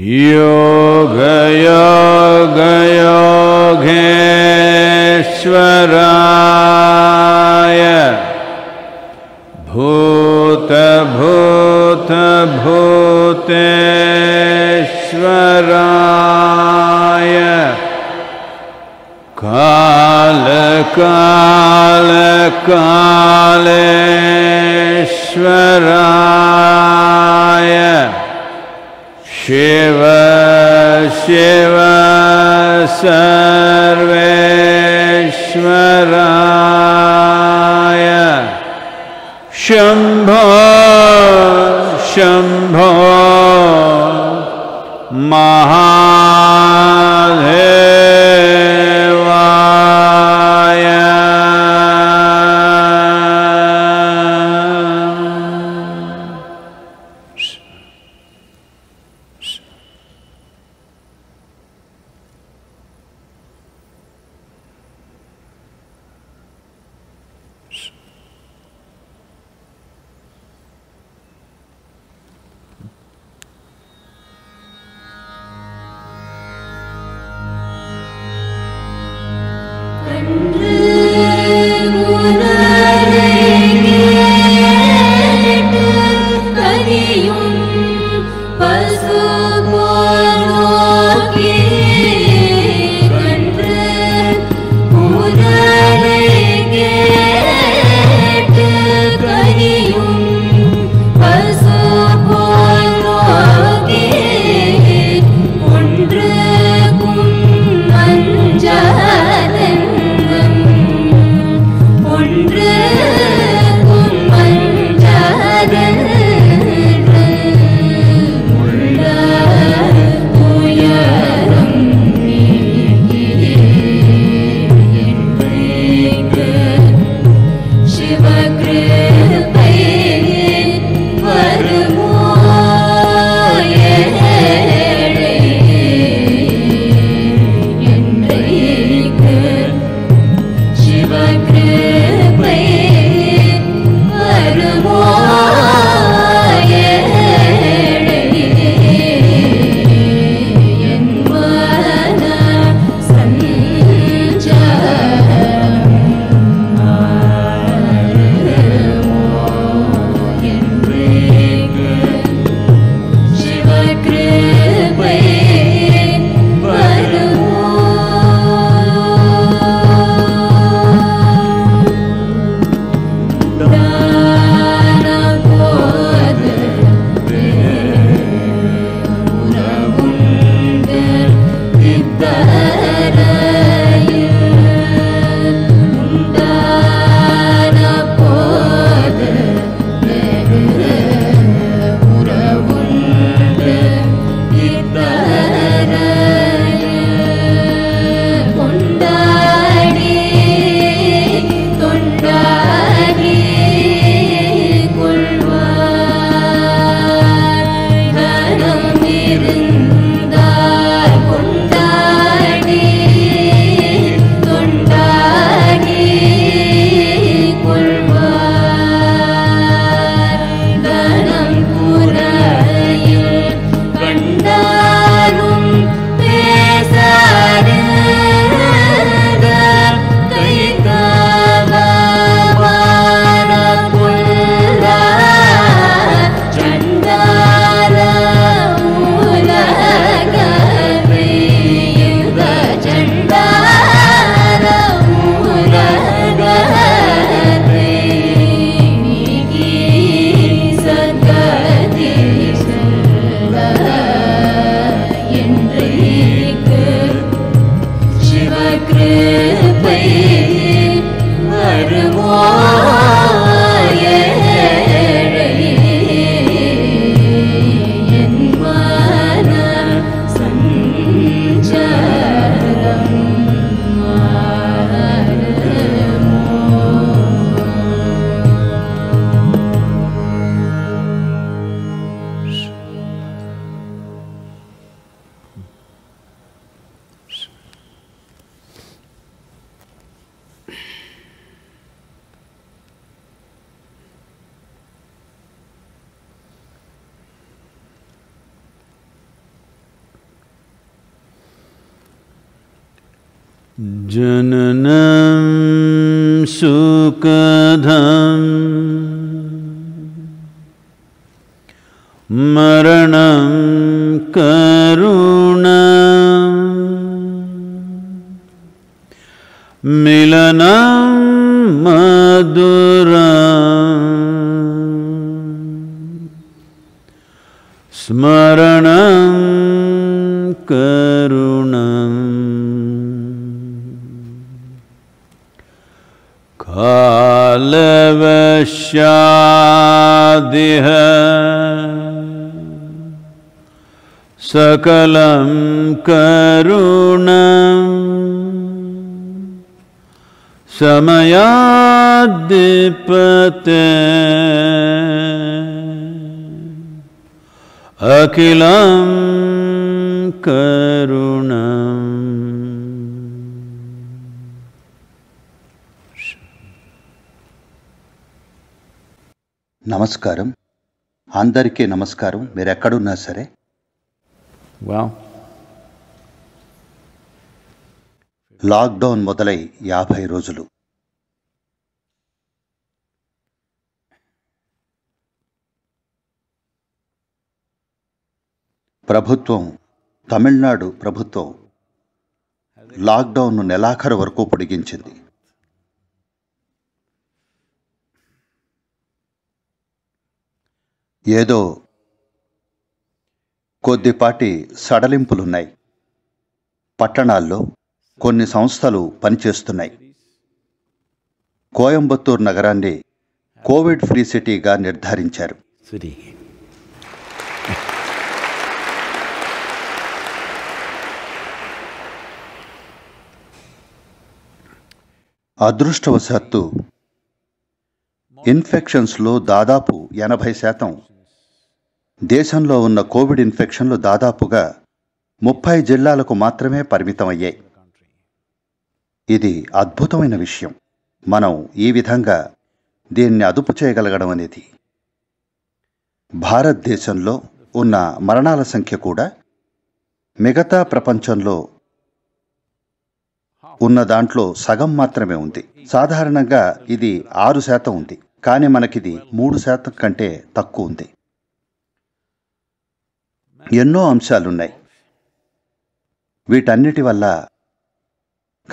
योग योग जननं सुखधं मरणं कर पश्यादिह सकलं करुणम् समयादिपते अखिलं करुणम् నమస్కారం అందరికీ నమస్కారం మీరు ఎక్కడున్నా సరే లాక్డౌన్ మొదలై యాభై రోజులు ప్రభుత్వం తమిళనాడు ప్రభుత్వం లాక్డౌన్ను నెలాఖరు వరకు పొడిగించింది ఏదో కొద్దిపాటి సడలింపులున్నాయి పట్టణాల్లో కొన్ని సంస్థలు పనిచేస్తున్నాయి కోయంబత్తూర్ నగరాన్ని కోవిడ్ ఫ్రీ సిటీగా నిర్ధారించారు అదృష్టవశాత్తు ఇన్ఫెక్షన్స్లో దాదాపు ఎనభై శాతం దేశంలో ఉన్న కోవిడ్ ఇన్ఫెక్షన్లు దాదాపుగా ముప్పై జిల్లాలకు మాత్రమే పరిమితమయ్యాయి ఇది అద్భుతమైన విషయం మనం ఈ విధంగా దీన్ని అదుపు చేయగలగడం అనేది భారతదేశంలో ఉన్న మరణాల సంఖ్య కూడా మిగతా ప్రపంచంలో ఉన్న దాంట్లో సగం మాత్రమే ఉంది సాధారణంగా ఇది ఆరు శాతం ఉంది కానీ మనకిది మూడు శాతం కంటే తక్కువ ఉంది ఎన్నో అంశాలున్నాయి వీటన్నిటి వల్ల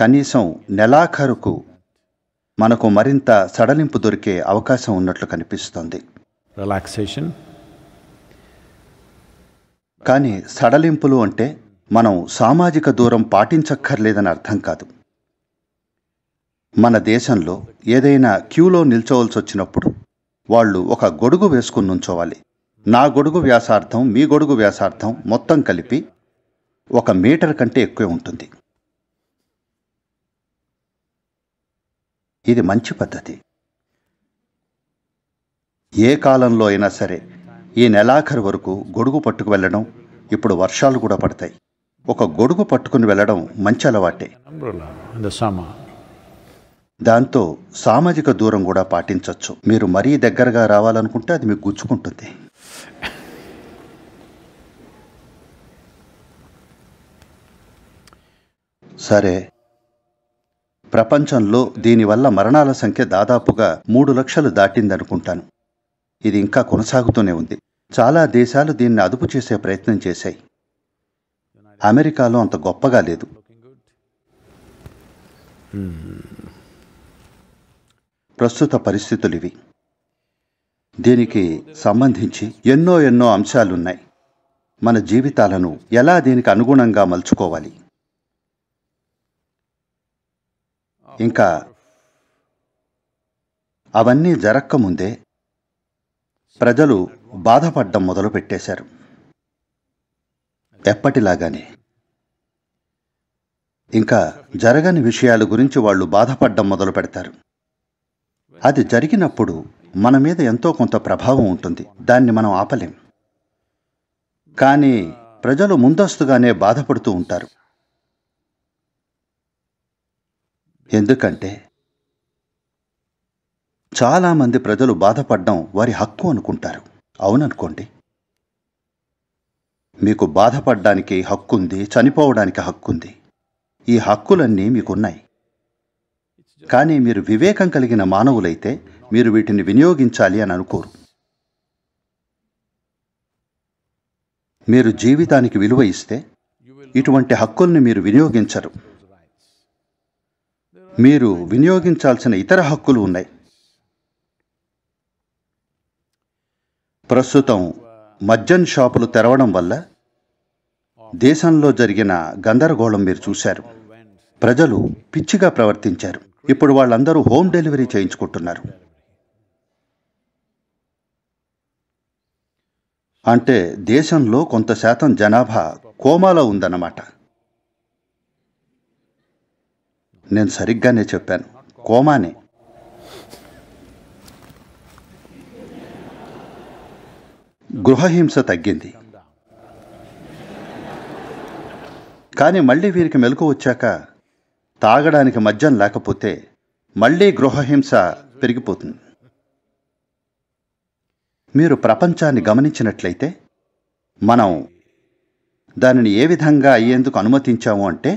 కనీసం నెలాఖరుకు మనకు మరింత సడలింపు దొరికే అవకాశం ఉన్నట్లు కనిపిస్తుంది రిలాక్సేషన్ కానీ సడలింపులు అంటే మనం సామాజిక దూరం పాటించక్కర్లేదని అర్థం కాదు మన దేశంలో ఏదైనా క్యూలో నిల్చోవలసి వచ్చినప్పుడు వాళ్ళు ఒక గొడుగు వేసుకుని నుంచోవాలి నా గొడుగు వ్యాసార్థం మీ గొడుగు వ్యాసార్థం మొత్తం కలిపి ఒక మీటర్ కంటే ఎక్కువే ఉంటుంది ఇది మంచి పద్ధతి ఏ కాలంలో అయినా సరే ఈ నెలాఖరు వరకు గొడుగు పట్టుకు వెళ్ళడం ఇప్పుడు వర్షాలు కూడా పడతాయి ఒక గొడుగు పట్టుకుని వెళ్ళడం మంచి అలవాటే దాంతో సామాజిక దూరం కూడా పాటించవచ్చు మీరు మరీ దగ్గరగా రావాలనుకుంటే అది మీకు గుచ్చుకుంటుంది సరే ప్రపంచంలో దీనివల్ల మరణాల సంఖ్య దాదాపుగా మూడు లక్షలు దాటిందనుకుంటాను ఇది ఇంకా కొనసాగుతూనే ఉంది చాలా దేశాలు దీన్ని అదుపు చేసే ప్రయత్నం చేశాయి అమెరికాలో అంత గొప్పగా లేదు ప్రస్తుత పరిస్థితులు ఇవి దీనికి సంబంధించి ఎన్నో ఎన్నో అంశాలున్నాయి మన జీవితాలను ఎలా దీనికి అనుగుణంగా మలుచుకోవాలి ఇంకా అవన్నీ జరక్కముందే ప్రజలు బాధపడ్డం మొదలు పెట్టేశారు ఎప్పటిలాగానే ఇంకా జరగని విషయాల గురించి వాళ్ళు బాధపడ్డం మొదలు పెడతారు అది జరిగినప్పుడు మన మీద ఎంతో కొంత ప్రభావం ఉంటుంది దాన్ని మనం ఆపలేం కానీ ప్రజలు ముందస్తుగానే బాధపడుతూ ఉంటారు ఎందుకంటే చాలామంది ప్రజలు బాధపడడం వారి హక్కు అనుకుంటారు అవుననుకోండి మీకు బాధపడడానికి హక్కుంది చనిపోవడానికి హక్కుంది ఈ హక్కులన్నీ మీకున్నాయి కానీ మీరు వివేకం కలిగిన మానవులైతే మీరు వీటిని వినియోగించాలి అని అనుకోరు మీరు జీవితానికి విలువ ఇస్తే ఇటువంటి హక్కుల్ని మీరు వినియోగించరు మీరు వినియోగించాల్సిన ఇతర హక్కులు ఉన్నాయి ప్రస్తుతం మద్యం షాపులు తెరవడం వల్ల దేశంలో జరిగిన గందరగోళం మీరు చూశారు ప్రజలు పిచ్చిగా ప్రవర్తించారు ఇప్పుడు వాళ్ళందరూ హోమ్ డెలివరీ చేయించుకుంటున్నారు అంటే దేశంలో కొంత శాతం జనాభా కోమాలో ఉందన్నమాట నేను సరిగ్గానే చెప్పాను కోమానే గృహహింస తగ్గింది కానీ మళ్ళీ వీరికి మెలకు వచ్చాక తాగడానికి మద్యం లేకపోతే మళ్ళీ గృహహింస పెరిగిపోతుంది మీరు ప్రపంచాన్ని గమనించినట్లయితే మనం దానిని ఏ విధంగా అయ్యేందుకు అనుమతించాము అంటే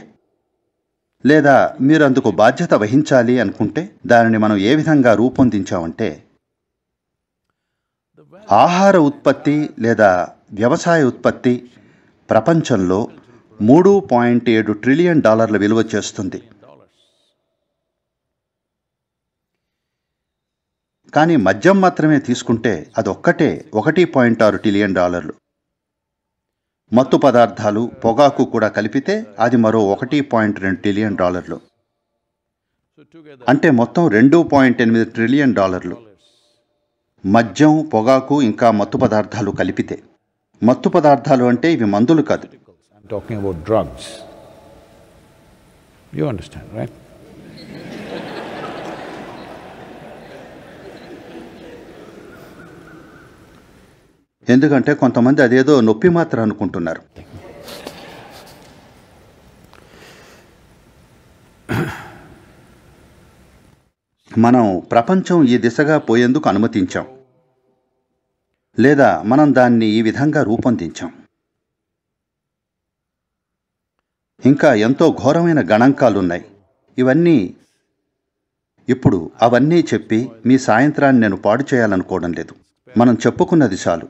లేదా మీరు అందుకు బాధ్యత వహించాలి అనుకుంటే దానిని మనం ఏ విధంగా రూపొందించామంటే ఆహార ఉత్పత్తి లేదా వ్యవసాయ ఉత్పత్తి ప్రపంచంలో మూడు పాయింట్ ఏడు ట్రిలియన్ డాలర్ల విలువ చేస్తుంది కానీ మద్యం మాత్రమే తీసుకుంటే అదొక్కటే ఒకటి పాయింట్ ఆరు ట్రిలియన్ డాలర్లు మత్తు పదార్థాలు పొగాకు కూడా కలిపితే అది మరో ఒకటి పాయింట్ రెండు ట్రిలియన్ డాలర్లు అంటే మొత్తం రెండు పాయింట్ ఎనిమిది ట్రిలియన్ డాలర్లు మద్యం పొగాకు ఇంకా మత్తు పదార్థాలు కలిపితే మత్తు పదార్థాలు అంటే ఇవి మందులు కాదు talking about drugs you understand right ఎందుకంటే కొంతమంది అదేదో నొప్పి మాత్రం అనుకుంటున్నారు మనం ప్రపంచం ఈ దిశగా పోయేందుకు అనుమతించాం లేదా మనం దాన్ని ఈ విధంగా రూపొందించాం ఇంకా ఎంతో ఘోరమైన గణాంకాలున్నాయి ఇవన్నీ ఇప్పుడు అవన్నీ చెప్పి మీ సాయంత్రాన్ని నేను పాడు చేయాలనుకోవడం లేదు మనం చెప్పుకున్నది చాలు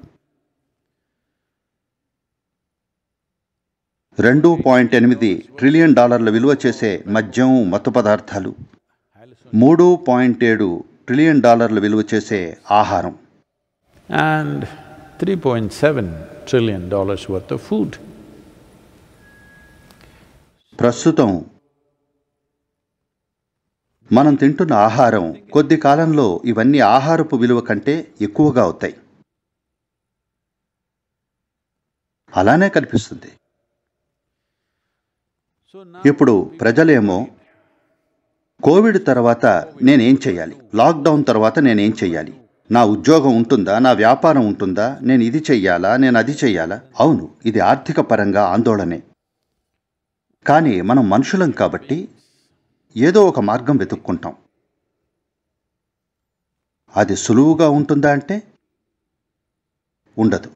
రెండు పాయింట్ ఎనిమిది ట్రిలియన్ డాలర్ల విలువ చేసే మద్యం మత్తు పదార్థాలు మూడు పాయింట్ ఏడు ట్రిలియన్ డాలర్ల విలువ చేసే ఆహారం and three point seven trillion dollars worth food ప్రస్తుతం మనం తింటున్న ఆహారం కొద్ది కాలంలో ఇవన్నీ ఆహారపు విలువ కంటే ఎక్కువగా అవుతాయి అలానే కనిపిస్తుంది ఇప్పుడు ప్రజలేమో కోవిడ్ తర్వాత నేనేం చేయాలి లాక్డౌన్ తర్వాత నేనేం చేయాలి నా ఉద్యోగం ఉంటుందా నా వ్యాపారం ఉంటుందా నేను ఇది చెయ్యాలా నేను అది చెయ్యాలా అవును ఇది ఆర్థిక పరంగా ఆందోళనే కానీ మనం మనుషులం కాబట్టి ఏదో ఒక మార్గం వెతుక్కుంటాం అది సులువుగా ఉంటుందా అంటే ఉండదు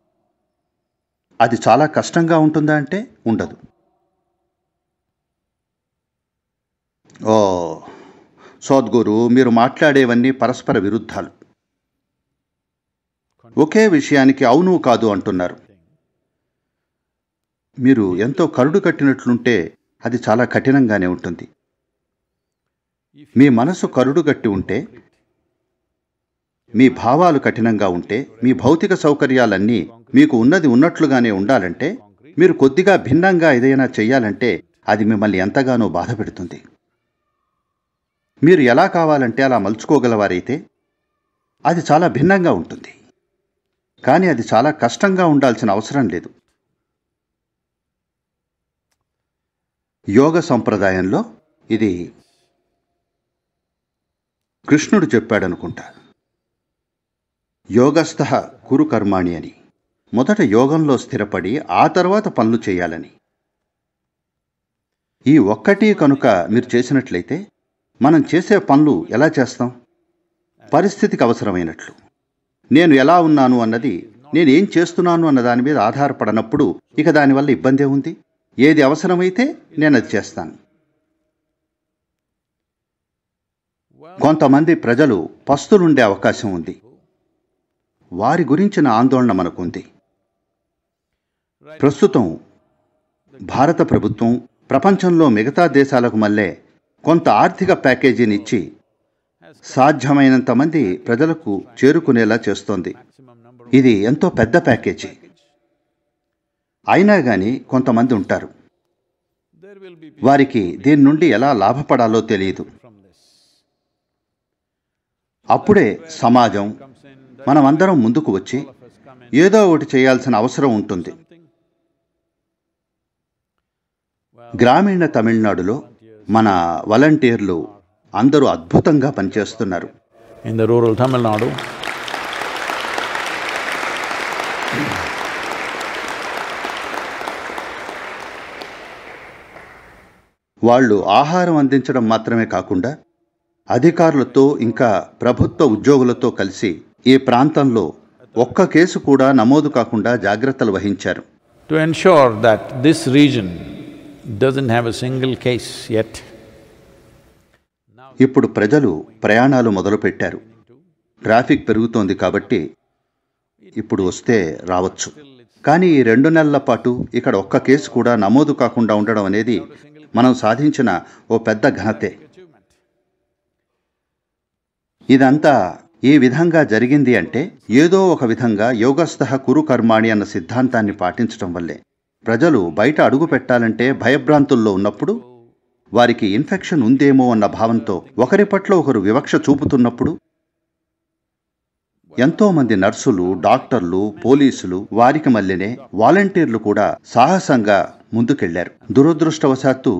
అది చాలా కష్టంగా ఉంటుందా అంటే ఉండదు ఓ సోద్గురు మీరు మాట్లాడేవన్నీ పరస్పర విరుద్ధాలు ఒకే విషయానికి అవును కాదు అంటున్నారు మీరు ఎంతో కరుడు కట్టినట్లుంటే అది చాలా కఠినంగానే ఉంటుంది మీ మనసు కరుడు కట్టి ఉంటే మీ భావాలు కఠినంగా ఉంటే మీ భౌతిక సౌకర్యాలన్నీ మీకు ఉన్నది ఉన్నట్లుగానే ఉండాలంటే మీరు కొద్దిగా భిన్నంగా ఏదైనా చేయాలంటే అది మిమ్మల్ని ఎంతగానో బాధ పెడుతుంది మీరు ఎలా కావాలంటే అలా మలుచుకోగలవారైతే అది చాలా భిన్నంగా ఉంటుంది కానీ అది చాలా కష్టంగా ఉండాల్సిన అవసరం లేదు యోగ సంప్రదాయంలో ఇది కృష్ణుడు చెప్పాడనుకుంటా యోగస్థ కురు కర్మాణి అని మొదట యోగంలో స్థిరపడి ఆ తర్వాత పనులు చేయాలని ఈ ఒక్కటి కనుక మీరు చేసినట్లయితే మనం చేసే పనులు ఎలా చేస్తాం పరిస్థితికి అవసరమైనట్లు నేను ఎలా ఉన్నాను అన్నది నేనేం చేస్తున్నాను అన్న దాని మీద ఆధారపడనప్పుడు ఇక దానివల్ల ఇబ్బందే ఉంది ఏది అవసరమైతే నేను అది చేస్తాను కొంతమంది ప్రజలు పస్తులుండే అవకాశం ఉంది వారి గురించిన ఆందోళన మనకుంది ప్రస్తుతం భారత ప్రభుత్వం ప్రపంచంలో మిగతా దేశాలకు మళ్ళే కొంత ఆర్థిక ప్యాకేజీనిచ్చి సాధ్యమైనంత మంది ప్రజలకు చేరుకునేలా చేస్తోంది ఇది ఎంతో పెద్ద ప్యాకేజీ అయినా కానీ కొంతమంది ఉంటారు వారికి దీని నుండి ఎలా లాభపడాలో తెలియదు అప్పుడే సమాజం మనమందరం ముందుకు వచ్చి ఏదో ఒకటి చేయాల్సిన అవసరం ఉంటుంది గ్రామీణ తమిళనాడులో మన వాలంటీర్లు అందరూ అద్భుతంగా పనిచేస్తున్నారు ఇన్ ద రూరల్ తమిళనాడు వాళ్ళు ఆహారం అందించడం మాత్రమే కాకుండా అధికారులతో ఇంకా ప్రభుత్వ ఉద్యోగులతో కలిసి ఈ ప్రాంతంలో ఒక్క కేసు కూడా నమోదు కాకుండా జాగ్రత్తలు వహించారు to ensure that this region doesn't హ్యావ్ a single case ఇప్పుడు ప్రజలు ప్రయాణాలు మొదలుపెట్టారు ట్రాఫిక్ పెరుగుతోంది కాబట్టి ఇప్పుడు వస్తే రావచ్చు కానీ ఈ రెండు నెలల పాటు ఇక్కడ ఒక్క కేసు కూడా నమోదు కాకుండా ఉండడం అనేది మనం సాధించిన ఓ పెద్ద ఘనతే ఇదంతా ఏ విధంగా జరిగింది అంటే ఏదో ఒక విధంగా యోగస్థ కురు కర్మాణి అన్న సిద్ధాంతాన్ని పాటించడం వల్లే ప్రజలు బయట అడుగు పెట్టాలంటే భయభ్రాంతుల్లో ఉన్నప్పుడు వారికి ఇన్ఫెక్షన్ ఉందేమో అన్న భావంతో ఒకరి పట్ల ఒకరు వివక్ష చూపుతున్నప్పుడు ఎంతోమంది నర్సులు డాక్టర్లు పోలీసులు వారికి మల్లినే వాలంటీర్లు కూడా సాహసంగా ముందుకెళ్లారు దురదృష్టవశాత్తు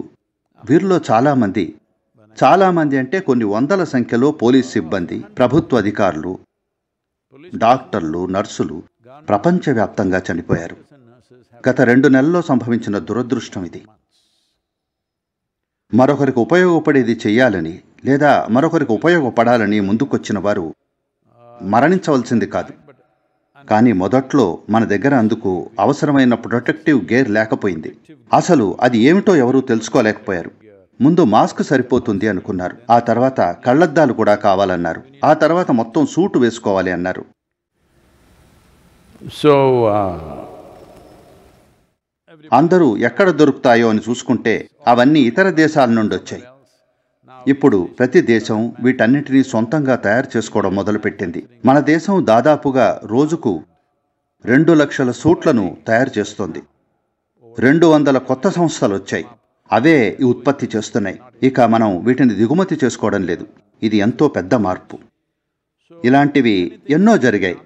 వీరిలో చాలామంది చాలామంది అంటే కొన్ని వందల సంఖ్యలో పోలీస్ సిబ్బంది ప్రభుత్వ అధికారులు డాక్టర్లు నర్సులు ప్రపంచవ్యాప్తంగా చనిపోయారు గత రెండు నెలల్లో సంభవించిన దురదృష్టం ఇది మరొకరికి ఉపయోగపడేది చేయాలని లేదా మరొకరికి ఉపయోగపడాలని ముందుకొచ్చిన వారు మరణించవలసింది కాదు కానీ మొదట్లో మన దగ్గర అందుకు అవసరమైన ప్రొటెక్టివ్ గేర్ లేకపోయింది అసలు అది ఏమిటో ఎవరూ తెలుసుకోలేకపోయారు ముందు మాస్క్ సరిపోతుంది అనుకున్నారు ఆ తర్వాత కళ్ళద్దాలు కూడా కావాలన్నారు ఆ తర్వాత మొత్తం సూటు వేసుకోవాలి అన్నారు సో uh, అందరూ ఎక్కడ దొరుకుతాయో అని చూసుకుంటే అవన్నీ ఇతర దేశాల నుండి వచ్చాయి ఇప్పుడు ప్రతి దేశం వీటన్నిటినీ సొంతంగా తయారు చేసుకోవడం మొదలుపెట్టింది మన దేశం దాదాపుగా రోజుకు రెండు లక్షల సూట్లను తయారు చేస్తోంది రెండు వందల కొత్త సంస్థలు వచ్చాయి అవే ఈ ఉత్పత్తి చేస్తున్నాయి ఇక మనం వీటిని దిగుమతి చేసుకోవడం లేదు ఇది ఎంతో పెద్ద మార్పు ఇలాంటివి ఎన్నో జరిగాయి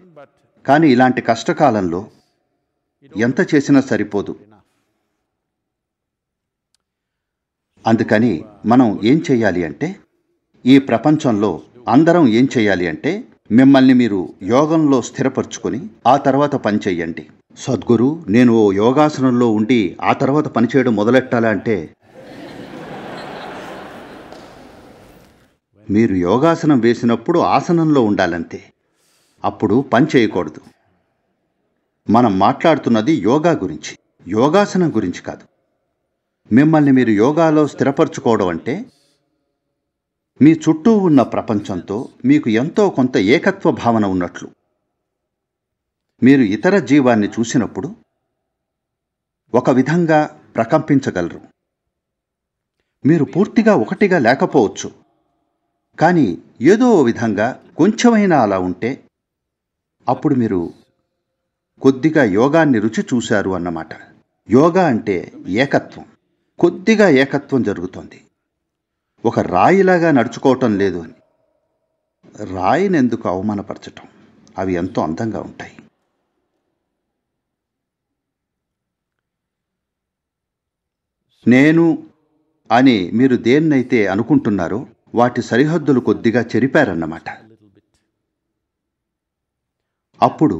కానీ ఇలాంటి కష్టకాలంలో ఎంత చేసినా సరిపోదు అందుకని మనం ఏం చేయాలి అంటే ఈ ప్రపంచంలో అందరం ఏం చేయాలి అంటే మిమ్మల్ని మీరు యోగంలో స్థిరపరుచుకొని ఆ తర్వాత పని చేయండి సద్గురు నేను ఓ యోగాసనంలో ఉండి ఆ తర్వాత పనిచేయడం మొదలెట్టాలా అంటే మీరు యోగాసనం వేసినప్పుడు ఆసనంలో ఉండాలంతే అప్పుడు పని చేయకూడదు మనం మాట్లాడుతున్నది యోగా గురించి యోగాసనం గురించి కాదు మిమ్మల్ని మీరు యోగాలో స్థిరపరచుకోవడం అంటే మీ చుట్టూ ఉన్న ప్రపంచంతో మీకు ఎంతో కొంత ఏకత్వ భావన ఉన్నట్లు మీరు ఇతర జీవాన్ని చూసినప్పుడు ఒక విధంగా ప్రకంపించగలరు మీరు పూర్తిగా ఒకటిగా లేకపోవచ్చు కానీ ఏదో విధంగా కొంచెమైనా అలా ఉంటే అప్పుడు మీరు కొద్దిగా యోగాన్ని రుచి చూశారు అన్నమాట యోగా అంటే ఏకత్వం కొద్దిగా ఏకత్వం జరుగుతోంది ఒక రాయిలాగా నడుచుకోవటం లేదు అని రాయినెందుకు అవమానపరచటం అవి ఎంతో అందంగా ఉంటాయి నేను అని మీరు దేన్నైతే అనుకుంటున్నారో వాటి సరిహద్దులు కొద్దిగా చెరిపారన్నమాట అప్పుడు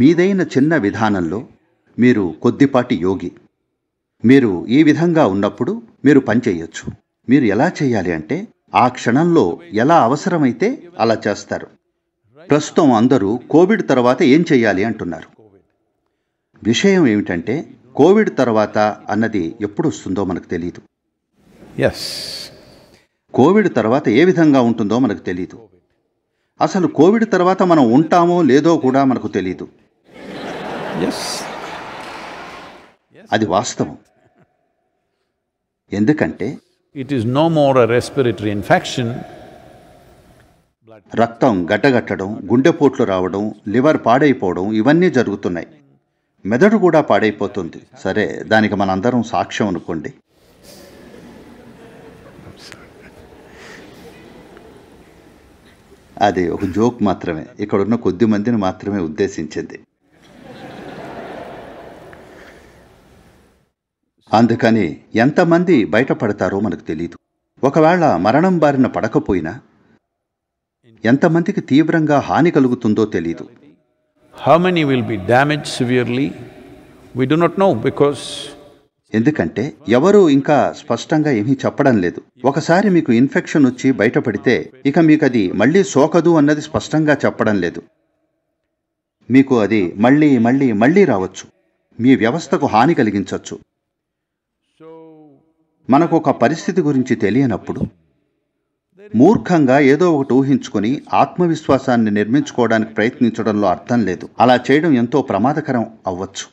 మీదైన చిన్న విధానంలో మీరు కొద్దిపాటి యోగి మీరు ఈ విధంగా ఉన్నప్పుడు మీరు పనిచేయొచ్చు మీరు ఎలా చేయాలి అంటే ఆ క్షణంలో ఎలా అవసరమైతే అలా చేస్తారు ప్రస్తుతం అందరూ కోవిడ్ తర్వాత ఏం చేయాలి అంటున్నారు విషయం ఏమిటంటే కోవిడ్ తర్వాత అన్నది ఎప్పుడు వస్తుందో మనకు తెలియదు కోవిడ్ తర్వాత ఏ విధంగా ఉంటుందో మనకు తెలియదు అసలు కోవిడ్ తర్వాత మనం ఉంటామో లేదో కూడా మనకు తెలియదు అది వాస్తవం ఎందుకంటే it is no more respiratory infection రక్తం గడ్డగట్టడం గుండెపోట్లు రావడం లివర్ పాడైపోవడం ఇవన్నీ జరుగుతున్నాయి మెదడు కూడా పాడైపోతుంది సరే దానికి మనందరం సాక్ష్యం అనుకోండి అది ఒక జోక్ మాత్రమే ఇక్కడున్న కొద్ది మందిని మాత్రమే ఉద్దేశించింది అందుకని ఎంతమంది బయటపడతారో మనకు తెలీదు ఒకవేళ మరణం బారిన పడకపోయినా ఎంతమందికి తీవ్రంగా హాని కలుగుతుందో తెలీదు how many will be damage severely we do not know because ఎందుకంటే ఎవరూ ఇంకా స్పష్టంగా ఏమీ చెప్పడం లేదు ఒకసారి మీకు ఇన్ఫెక్షన్ వచ్చి బయటపడితే ఇక మీకు అది మళ్ళీ సోకదు అన్నది స్పష్టంగా చెప్పడం లేదు మీకు అది మళ్ళీ మళ్ళీ మళ్ళీ రావచ్చు మీ వ్యవస్థకు హాని కలిగించవచ్చు మనకు ఒక పరిస్థితి గురించి తెలియనప్పుడు మూర్ఖంగా ఏదో ఒకటి ఊహించుకొని ఆత్మవిశ్వాసాన్ని నిర్మించుకోవడానికి ప్రయత్నించడంలో అర్థం లేదు అలా చేయడం ఎంతో ప్రమాదకరం అవ్వచ్చు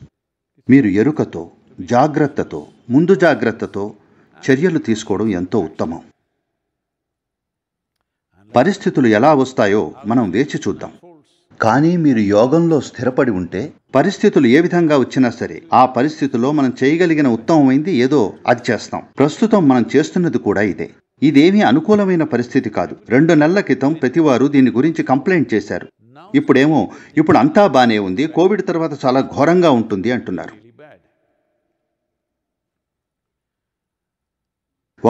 మీరు ఎరుకతో జాగ్రత్తతో ముందు జాగ్రత్తతో చర్యలు తీసుకోవడం ఎంతో ఉత్తమం పరిస్థితులు ఎలా వస్తాయో మనం వేచి చూద్దాం కానీ మీరు యోగంలో స్థిరపడి ఉంటే పరిస్థితులు ఏ విధంగా వచ్చినా సరే ఆ పరిస్థితుల్లో మనం చేయగలిగిన ఉత్తమమైంది ఏదో అది చేస్తాం ప్రస్తుతం మనం చేస్తున్నది కూడా ఇదే ఇదేమీ అనుకూలమైన పరిస్థితి కాదు రెండు నెలల క్రితం ప్రతివారు దీని గురించి కంప్లైంట్ చేశారు ఇప్పుడేమో ఇప్పుడు అంతా బానే ఉంది కోవిడ్ తర్వాత చాలా ఘోరంగా ఉంటుంది అంటున్నారు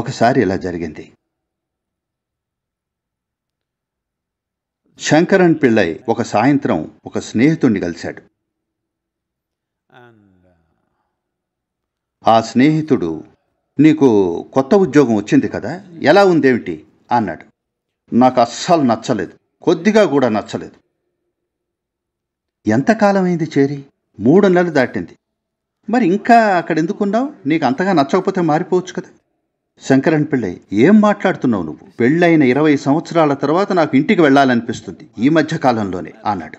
ఒకసారి ఇలా జరిగింది శంకరన్ పిళ్ళై ఒక సాయంత్రం ఒక స్నేహితుణ్ణి కలిశాడు ఆ స్నేహితుడు నీకు కొత్త ఉద్యోగం వచ్చింది కదా ఎలా ఉందేమిటి అన్నాడు నాకు అస్సలు నచ్చలేదు కొద్దిగా కూడా నచ్చలేదు ఎంతకాలమైంది చేరి మూడు నెలలు దాటింది మరి ఇంకా అక్కడ ఎందుకున్నావు నీకు అంతగా నచ్చకపోతే మారిపోవచ్చు కదా శంకరన్ పిళ్ళై ఏం మాట్లాడుతున్నావు నువ్వు పెళ్ళైన ఇరవై సంవత్సరాల తర్వాత నాకు ఇంటికి వెళ్ళాలనిపిస్తుంది ఈ మధ్య కాలంలోనే అన్నాడు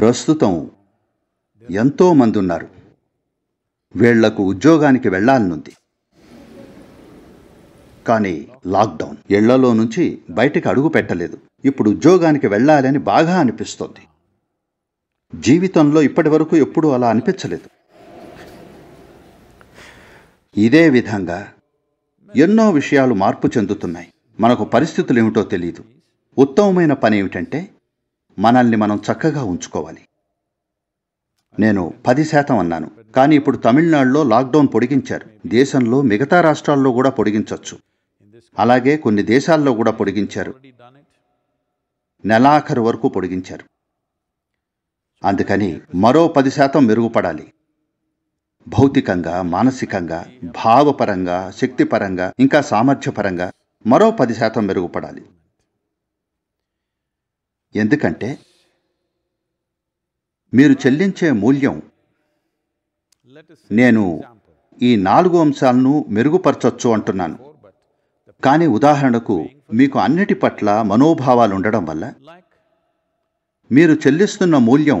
ప్రస్తుతం ఎంతో మంది ఉన్నారు వీళ్లకు ఉద్యోగానికి వెళ్లాలనుంది కానీ లాక్డౌన్ ఇళ్లలో నుంచి బయటకు అడుగు పెట్టలేదు ఇప్పుడు ఉద్యోగానికి వెళ్లాలని బాగా అనిపిస్తోంది జీవితంలో ఇప్పటి వరకు ఎప్పుడూ అలా అనిపించలేదు ఇదే విధంగా ఎన్నో విషయాలు మార్పు చెందుతున్నాయి మనకు పరిస్థితులు ఏమిటో తెలియదు ఉత్తమమైన పని ఏమిటంటే మనల్ని మనం చక్కగా ఉంచుకోవాలి నేను పది శాతం అన్నాను కానీ ఇప్పుడు తమిళనాడులో లాక్డౌన్ పొడిగించారు దేశంలో మిగతా రాష్ట్రాల్లో కూడా పొడిగించవచ్చు అలాగే కొన్ని దేశాల్లో కూడా పొడిగించారు నెలాఖరు వరకు పొడిగించారు అందుకని మరో పది శాతం మెరుగుపడాలి భౌతికంగా మానసికంగా భావపరంగా శక్తిపరంగా ఇంకా సామర్థ్యపరంగా మరో పది శాతం మెరుగుపడాలి ఎందుకంటే మీరు చెల్లించే మూల్యం నేను ఈ నాలుగు అంశాలను మెరుగుపరచొచ్చు అంటున్నాను కానీ ఉదాహరణకు మీకు అన్నిటి పట్ల మనోభావాలు ఉండడం వల్ల మీరు చెల్లిస్తున్న మూల్యం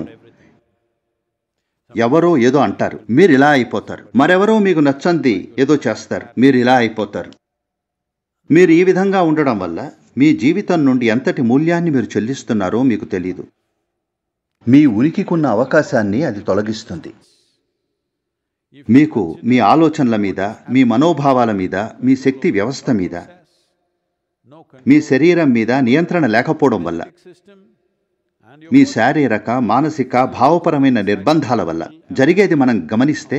ఎవరో ఏదో అంటారు మీరు ఇలా అయిపోతారు మరెవరో మీకు నచ్చంది ఏదో చేస్తారు మీరు ఇలా అయిపోతారు మీరు ఈ విధంగా ఉండడం వల్ల మీ జీవితం నుండి ఎంతటి మూల్యాన్ని మీరు చెల్లిస్తున్నారో మీకు తెలియదు మీ ఉనికికున్న అవకాశాన్ని అది తొలగిస్తుంది మీకు మీ ఆలోచనల మీద మీ మనోభావాల మీద మీ శక్తి వ్యవస్థ మీద మీ శరీరం మీద నియంత్రణ లేకపోవడం వల్ల మీ శారీరక మానసిక భావపరమైన నిర్బంధాల వల్ల జరిగేది మనం గమనిస్తే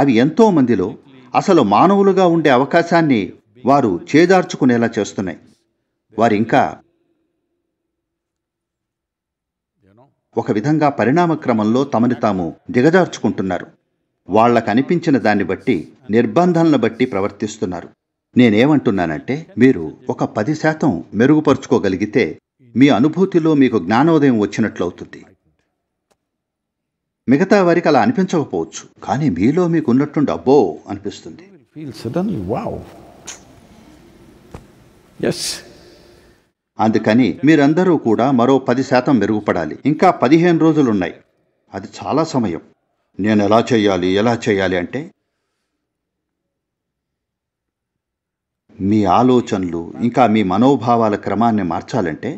అవి ఎంతో మందిలో అసలు మానవులుగా ఉండే అవకాశాన్ని వారు చేదార్చుకునేలా చేస్తున్నాయి వారు ఇంకా ఒక విధంగా పరిణామక్రమంలో తమని తాము దిగజార్చుకుంటున్నారు వాళ్లకు అనిపించిన దాన్ని బట్టి నిర్బంధాలను బట్టి ప్రవర్తిస్తున్నారు నేనేమంటున్నానంటే మీరు ఒక పది శాతం మెరుగుపరుచుకోగలిగితే మీ అనుభూతిలో మీకు జ్ఞానోదయం వచ్చినట్లవుతుంది మిగతా వారికి అలా అనిపించకపోవచ్చు కానీ మీలో మీకు ఉన్నట్టుండి అబ్బో అనిపిస్తుంది అందుకని మీరందరూ కూడా మరో పది శాతం మెరుగుపడాలి ఇంకా పదిహేను రోజులున్నాయి అది చాలా సమయం నేను ఎలా చేయాలి ఎలా చేయాలి అంటే మీ ఆలోచనలు ఇంకా మీ మనోభావాల క్రమాన్ని మార్చాలంటే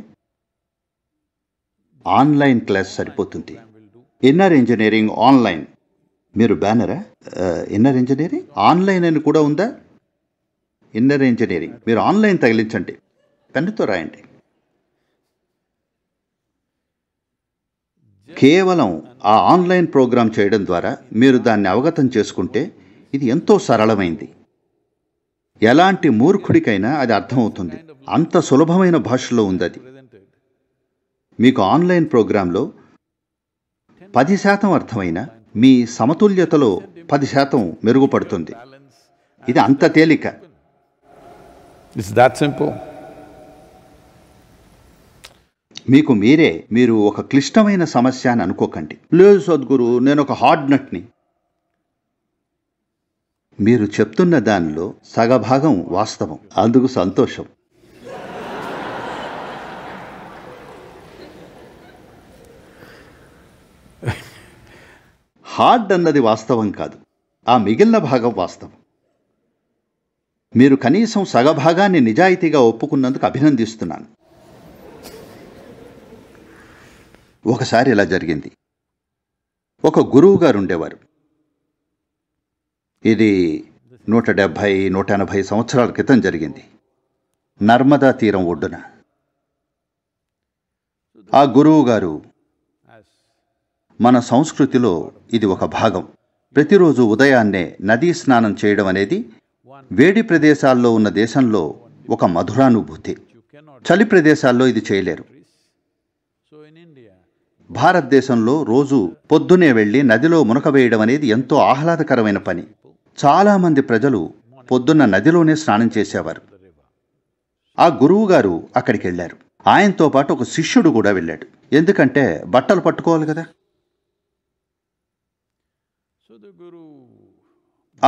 ఆన్లైన్ క్లాస్ సరిపోతుంది ఇన్నర్ ఇంజనీరింగ్ ఆన్లైన్ మీరు బ్యానరా ఇన్నర్ ఇంజనీరింగ్ ఆన్లైన్ అని కూడా ఉందా ఇన్నర్ ఇంజనీరింగ్ మీరు ఆన్లైన్ తగిలించండి పెన్నుతో రాయండి కేవలం ఆ ఆన్లైన్ ప్రోగ్రాం చేయడం ద్వారా మీరు దాన్ని అవగతం చేసుకుంటే ఇది ఎంతో సరళమైంది ఎలాంటి మూర్ఖుడికైనా అది అర్థమవుతుంది అంత సులభమైన భాషలో ఉంది అది మీకు ఆన్లైన్ ప్రోగ్రాంలో పది శాతం అర్థమైన మీ సమతుల్యతలో పది శాతం మెరుగుపడుతుంది ఇది అంత తేలిక మీకు మీరే మీరు ఒక క్లిష్టమైన సమస్య అని అనుకోకండి లేదు సద్గురు నేను ఒక హార్డ్ నట్ని మీరు చెప్తున్న దానిలో సగభాగం వాస్తవం అందుకు సంతోషం హార్డ్ అన్నది వాస్తవం కాదు ఆ మిగిలిన భాగం వాస్తవం మీరు కనీసం సగభాగాన్ని నిజాయితీగా ఒప్పుకున్నందుకు అభినందిస్తున్నాను ఒకసారి ఇలా జరిగింది ఒక గురువు గారు ఉండేవారు ఇది నూట డెబ్భై నూట ఎనభై సంవత్సరాల క్రితం జరిగింది నర్మదా తీరం ఒడ్డున ఆ గురువు గారు మన సంస్కృతిలో ఇది ఒక భాగం ప్రతిరోజు ఉదయాన్నే నదీ స్నానం చేయడం అనేది వేడి ప్రదేశాల్లో ఉన్న దేశంలో ఒక మధురానుభూతి చలి ప్రదేశాల్లో ఇది చేయలేరు భారతదేశంలో రోజు పొద్దునే వెళ్ళి నదిలో వేయడం అనేది ఎంతో ఆహ్లాదకరమైన పని చాలామంది ప్రజలు పొద్దున్న నదిలోనే స్నానం చేసేవారు ఆ గురువుగారు అక్కడికి వెళ్ళారు ఆయనతో పాటు ఒక శిష్యుడు కూడా వెళ్ళాడు ఎందుకంటే బట్టలు పట్టుకోవాలి కదా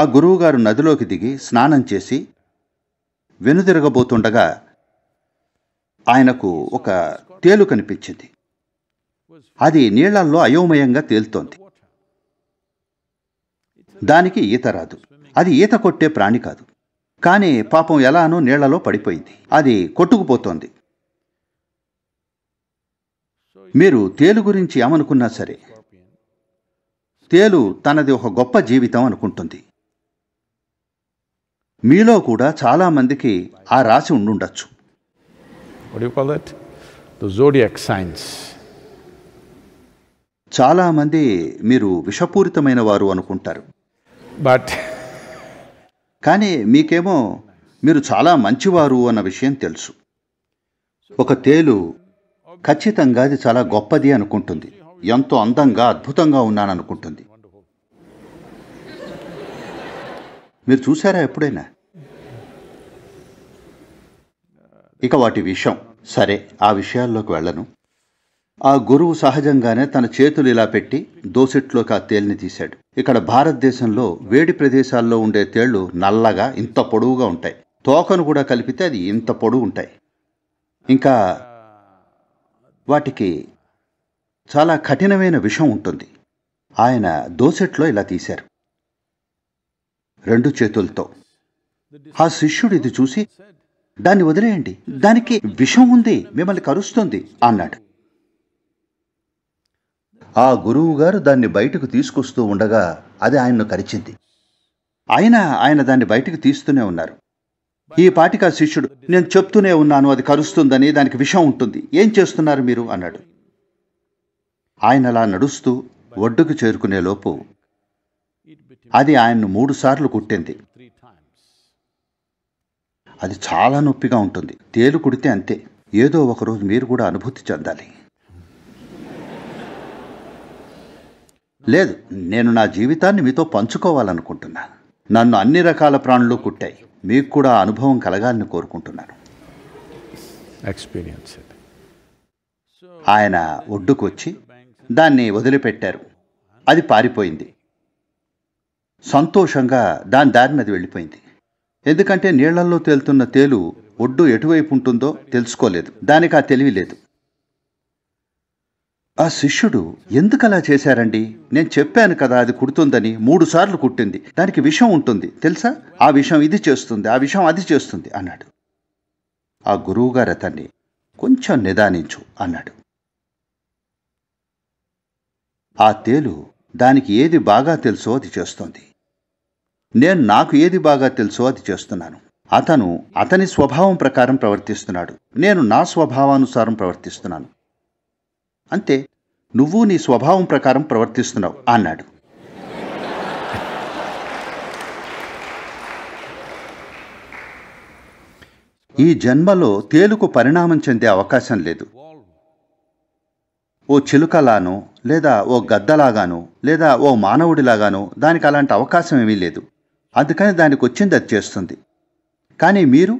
ఆ గురువుగారు నదిలోకి దిగి స్నానం చేసి వెనుదిరగబోతుండగా ఆయనకు ఒక తేలు కనిపించింది అది నీళ్లల్లో అయోమయంగా తేలుతోంది దానికి ఈత రాదు అది ఈత కొట్టే ప్రాణి కాదు కానీ పాపం ఎలానో నీళ్లలో పడిపోయింది అది కొట్టుకుపోతోంది మీరు తేలు గురించి ఏమనుకున్నా సరే తేలు తనది ఒక గొప్ప జీవితం అనుకుంటుంది మీలో కూడా చాలామందికి ఆ రాసి ఉండుండొచ్చు చాలామంది మీరు విషపూరితమైన వారు అనుకుంటారు బట్ కానీ మీకేమో మీరు చాలా మంచివారు అన్న విషయం తెలుసు ఒక తేలు ఖచ్చితంగా అది చాలా గొప్పది అనుకుంటుంది ఎంతో అందంగా అద్భుతంగా ఉన్నాననుకుంటుంది మీరు చూసారా ఎప్పుడైనా ఇక వాటి విషయం సరే ఆ విషయాల్లోకి వెళ్ళను ఆ గురువు సహజంగానే తన చేతులు ఇలా పెట్టి దోసెట్లోకి ఆ తేల్ని తీశాడు ఇక్కడ భారతదేశంలో వేడి ప్రదేశాల్లో ఉండే తేళ్లు నల్లగా ఇంత పొడవుగా ఉంటాయి తోకను కూడా కలిపితే అది ఇంత పొడవు ఉంటాయి ఇంకా వాటికి చాలా కఠినమైన విషం ఉంటుంది ఆయన దోసెట్లో ఇలా తీశారు రెండు చేతులతో ఆ శిష్యుడు ఇది చూసి దాన్ని వదిలేయండి దానికి విషం ఉంది మిమ్మల్ని కరుస్తుంది అన్నాడు ఆ గురువుగారు దాన్ని బయటకు తీసుకొస్తూ ఉండగా అది ఆయన్ను కరిచింది ఆయన ఆయన దాన్ని బయటకు తీస్తూనే ఉన్నారు ఈ పాటిక శిష్యుడు నేను చెప్తూనే ఉన్నాను అది కరుస్తుందని దానికి విషం ఉంటుంది ఏం చేస్తున్నారు మీరు అన్నాడు ఆయన అలా నడుస్తూ ఒడ్డుకు చేరుకునేలోపు అది ఆయన్ను మూడుసార్లు కుట్టింది అది చాలా నొప్పిగా ఉంటుంది తేలు కుడితే అంతే ఏదో ఒకరోజు మీరు కూడా అనుభూతి చెందాలి లేదు నేను నా జీవితాన్ని మీతో పంచుకోవాలనుకుంటున్నాను నన్ను అన్ని రకాల ప్రాణులు కుట్టాయి మీకు కూడా అనుభవం కలగాలని కోరుకుంటున్నాను ఎక్స్పీరియన్స్ ఆయన ఒడ్డుకు వచ్చి దాన్ని వదిలిపెట్టారు అది పారిపోయింది సంతోషంగా దాని దారిని అది వెళ్ళిపోయింది ఎందుకంటే నీళ్లల్లో తేలుతున్న తేలు ఒడ్డు ఎటువైపు ఉంటుందో తెలుసుకోలేదు దానికి ఆ తెలివి లేదు ఆ శిష్యుడు ఎందుకలా చేశారండి నేను చెప్పాను కదా అది కుడుతుందని మూడుసార్లు కుట్టింది దానికి విషం ఉంటుంది తెలుసా ఆ విషం ఇది చేస్తుంది ఆ విషం అది చేస్తుంది అన్నాడు ఆ గురువుగారు అతన్ని కొంచెం నిదానించు అన్నాడు ఆ తేలు దానికి ఏది బాగా తెలుసో అది చేస్తోంది నేను నాకు ఏది బాగా తెలుసో అది చేస్తున్నాను అతను అతని స్వభావం ప్రకారం ప్రవర్తిస్తున్నాడు నేను నా స్వభావానుసారం ప్రవర్తిస్తున్నాను అంతే నువ్వు నీ స్వభావం ప్రకారం ప్రవర్తిస్తున్నావు అన్నాడు ఈ జన్మలో తేలుకు పరిణామం చెందే అవకాశం లేదు ఓ చిలుకలానో లేదా ఓ గద్దలాగానో లేదా ఓ మానవుడిలాగానో దానికి అలాంటి అవకాశం ఏమీ లేదు అందుకని దానికి వచ్చింది అది చేస్తుంది కానీ మీరు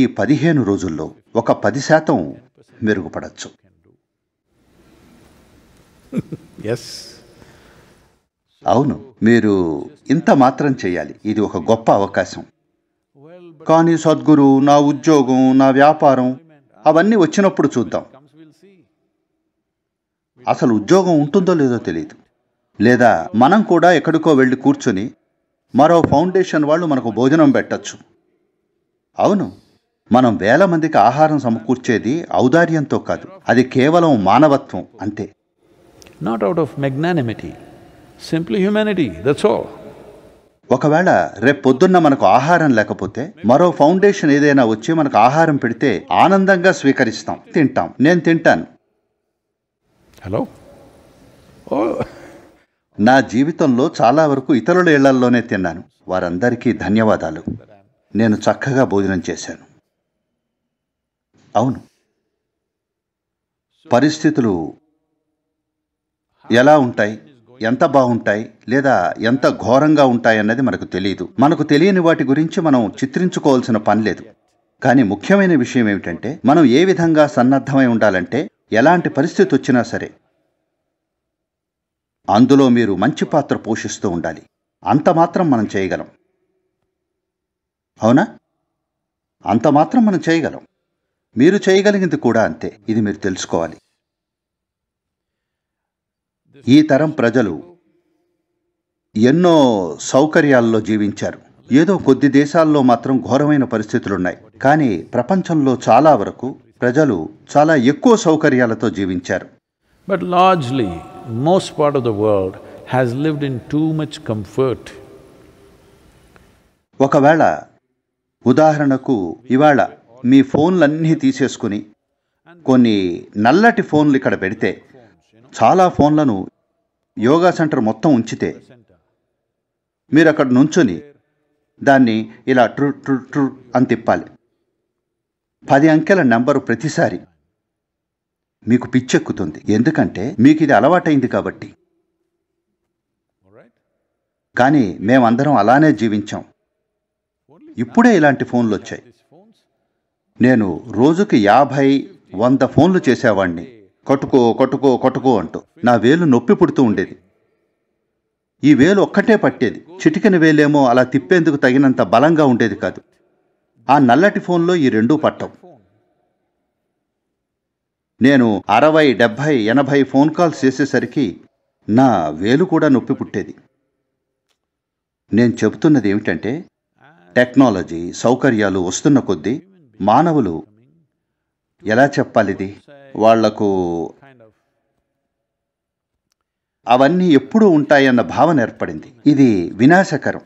ఈ పదిహేను రోజుల్లో ఒక పది శాతం మెరుగుపడచ్చు ఎస్ అవును మీరు ఇంత మాత్రం చేయాలి ఇది ఒక గొప్ప అవకాశం కానీ సద్గురు నా ఉద్యోగం నా వ్యాపారం అవన్నీ వచ్చినప్పుడు చూద్దాం అసలు ఉద్యోగం ఉంటుందో లేదో తెలియదు లేదా మనం కూడా ఎక్కడికో వెళ్ళి కూర్చొని మరో ఫౌండేషన్ వాళ్ళు మనకు భోజనం పెట్టచ్చు అవును మనం వేల మందికి ఆహారం సమకూర్చేది ఔదార్యంతో కాదు అది కేవలం మానవత్వం అంతే not out of magnanimity simply humanity that's all ఒకవేళ రేపు పొద్దున్న మనకు ఆహారం లేకపోతే మరో ఫౌండేషన్ ఏదైనా వచ్చి మనకు ఆహారం పెడితే ఆనందంగా స్వీకరిస్తాం తింటాం నేను తింటాను హలో oh. నా జీవితంలో చాలా వరకు ఇతరుల ఇళ్లల్లోనే తిన్నాను వారందరికీ ధన్యవాదాలు నేను చక్కగా భోజనం చేశాను అవును పరిస్థితులు ఎలా ఉంటాయి ఎంత బాగుంటాయి లేదా ఎంత ఘోరంగా ఉంటాయి అన్నది మనకు తెలియదు మనకు తెలియని వాటి గురించి మనం చిత్రించుకోవాల్సిన పని లేదు కానీ ముఖ్యమైన విషయం ఏమిటంటే మనం ఏ విధంగా సన్నద్ధమై ఉండాలంటే ఎలాంటి పరిస్థితి వచ్చినా సరే అందులో మీరు మంచి పాత్ర పోషిస్తూ ఉండాలి అంత మాత్రం మనం చేయగలం అవునా అంత మాత్రం మనం చేయగలం మీరు చేయగలిగింది కూడా అంతే ఇది మీరు తెలుసుకోవాలి ఈ తరం ప్రజలు ఎన్నో సౌకర్యాల్లో జీవించారు ఏదో కొద్ది దేశాల్లో మాత్రం ఘోరమైన పరిస్థితులున్నాయి కానీ ప్రపంచంలో చాలా వరకు ప్రజలు చాలా ఎక్కువ సౌకర్యాలతో జీవించారు but largely most part of the world has lived in too much comfort ఒకవేళ ఉదాహరణకు ఇవాళ మీ ఫోన్లన్నీ తీసేసుకుని కొన్ని నల్లటి ఫోన్లు ఇక్కడ పెడితే చాలా ఫోన్లను యోగా సెంటర్ మొత్తం ఉంచితే మీరు అక్కడ నుంచొని దాన్ని ఇలా ట్రు ట్రు ట్రు అని తిప్పాలి పది అంకెల నెంబరు ప్రతిసారి మీకు పిచ్చెక్కుతుంది ఎందుకంటే మీకు ఇది అలవాటైంది కాబట్టి కానీ మేమందరం అలానే జీవించాం ఇప్పుడే ఇలాంటి ఫోన్లు వచ్చాయి నేను రోజుకి యాభై వంద ఫోన్లు చేసేవాడిని కట్టుకో కట్టుకో కట్టుకో అంటూ నా వేలు నొప్పి పుడుతూ ఉండేది ఈ వేలు ఒక్కటే పట్టేది చిటికిన వేలేమో అలా తిప్పేందుకు తగినంత బలంగా ఉండేది కాదు ఆ నల్లటి ఫోన్లో ఈ రెండూ పట్టవు నేను అరవై డెబ్భై ఎనభై ఫోన్ కాల్స్ చేసేసరికి నా వేలు కూడా నొప్పి పుట్టేది నేను చెబుతున్నది ఏమిటంటే టెక్నాలజీ సౌకర్యాలు వస్తున్న కొద్దీ మానవులు ఎలా చెప్పాలిది వాళ్లకు అవన్నీ ఎప్పుడూ ఉంటాయన్న భావన ఏర్పడింది ఇది వినాశకరం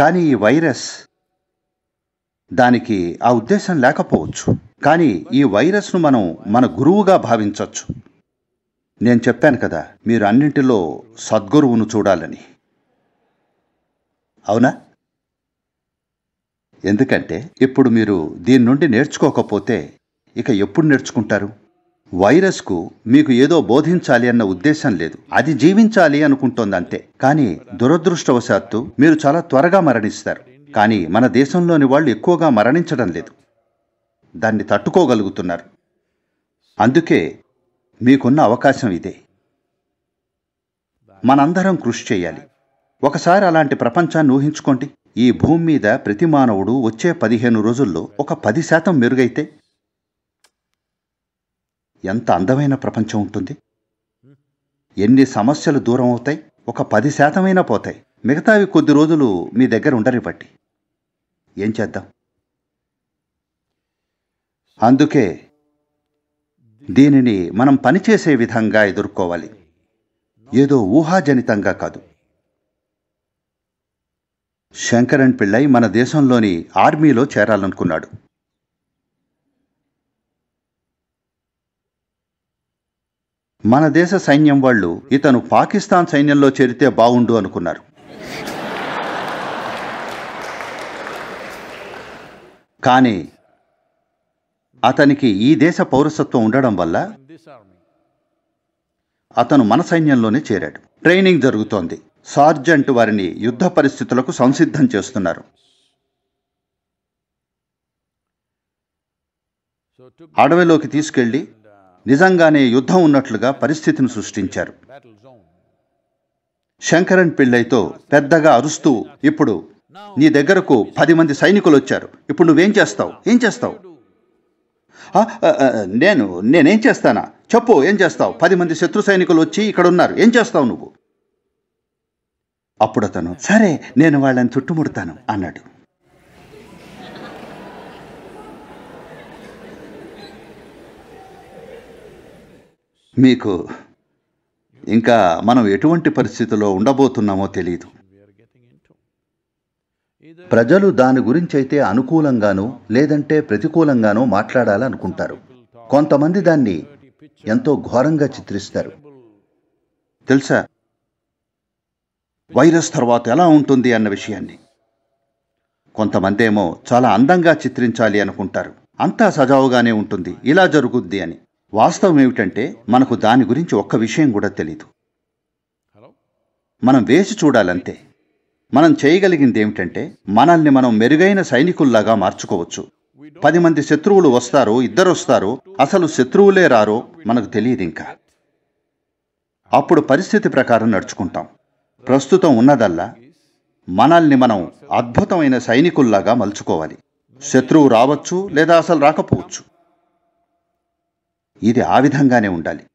కానీ ఈ వైరస్ దానికి ఆ ఉద్దేశం లేకపోవచ్చు కానీ ఈ వైరస్ను మనం మన గురువుగా భావించవచ్చు నేను చెప్పాను కదా మీరు అన్నింటిలో సద్గురువును చూడాలని అవునా ఎందుకంటే ఇప్పుడు మీరు దీని నుండి నేర్చుకోకపోతే ఇక ఎప్పుడు నేర్చుకుంటారు వైరస్కు మీకు ఏదో బోధించాలి అన్న ఉద్దేశం లేదు అది జీవించాలి అనుకుంటోంది అంతే కానీ దురదృష్టవశాత్తు మీరు చాలా త్వరగా మరణిస్తారు కానీ మన దేశంలోని వాళ్ళు ఎక్కువగా మరణించడం లేదు దాన్ని తట్టుకోగలుగుతున్నారు అందుకే మీకున్న అవకాశం ఇదే మనందరం కృషి చేయాలి ఒకసారి అలాంటి ప్రపంచాన్ని ఊహించుకోండి ఈ భూమి మీద ప్రతి మానవుడు వచ్చే పదిహేను రోజుల్లో ఒక పది శాతం మెరుగైతే ఎంత అందమైన ప్రపంచం ఉంటుంది ఎన్ని సమస్యలు దూరం అవుతాయి ఒక పది శాతమైనా పోతాయి మిగతావి కొద్ది రోజులు మీ దగ్గర ఉండని బట్టి ఏం చేద్దాం అందుకే దీనిని మనం పనిచేసే విధంగా ఎదుర్కోవాలి ఏదో ఊహాజనితంగా కాదు శంకరన్ పిళ్ళై మన దేశంలోని ఆర్మీలో చేరాలనుకున్నాడు మన దేశ సైన్యం వాళ్ళు ఇతను పాకిస్తాన్ సైన్యంలో చేరితే బాగుండు అనుకున్నారు కానీ అతనికి ఈ దేశ పౌరసత్వం ఉండడం వల్ల అతను మన సైన్యంలోనే చేరాడు ట్రైనింగ్ జరుగుతోంది సార్జెంట్ వారిని యుద్ధ పరిస్థితులకు సంసిద్ధం చేస్తున్నారు అడవిలోకి తీసుకెళ్లి నిజంగానే యుద్ధం ఉన్నట్లుగా పరిస్థితిని సృష్టించారు శంకరన్ పెళ్ళైతో పెద్దగా అరుస్తూ ఇప్పుడు నీ దగ్గరకు పది మంది సైనికులు వచ్చారు ఇప్పుడు నువ్వేం చేస్తావు ఏం చేస్తావు నేను నేనేం చేస్తానా చెప్పు ఏం చేస్తావు పది మంది శత్రు సైనికులు వచ్చి ఇక్కడ ఉన్నారు ఏం చేస్తావు నువ్వు అప్పుడు అతను సరే నేను వాళ్ళని చుట్టుముడతాను అన్నాడు మీకు ఇంకా మనం ఎటువంటి పరిస్థితిలో ఉండబోతున్నామో తెలియదు ప్రజలు దాని గురించి అయితే అనుకూలంగానో లేదంటే ప్రతికూలంగానో మాట్లాడాలనుకుంటారు కొంతమంది దాన్ని ఎంతో ఘోరంగా చిత్రిస్తారు తెలుసా వైరస్ తర్వాత ఎలా ఉంటుంది అన్న విషయాన్ని కొంతమందేమో చాలా అందంగా చిత్రించాలి అనుకుంటారు అంతా సజావుగానే ఉంటుంది ఇలా జరుగుద్ది అని వాస్తవం ఏమిటంటే మనకు దాని గురించి ఒక్క విషయం కూడా తెలీదు మనం వేసి చూడాలంతే మనం చేయగలిగింది ఏమిటంటే మనల్ని మనం మెరుగైన సైనికుల్లాగా మార్చుకోవచ్చు పది మంది శత్రువులు వస్తారు ఇద్దరు వస్తారు అసలు శత్రువులే రారో మనకు తెలియదు ఇంకా అప్పుడు పరిస్థితి ప్రకారం నడుచుకుంటాం ప్రస్తుతం ఉన్నదల్లా మనల్ని మనం అద్భుతమైన సైనికుల్లాగా మలుచుకోవాలి శత్రువు రావచ్చు లేదా అసలు రాకపోవచ్చు ఇది ఆ విధంగానే ఉండాలి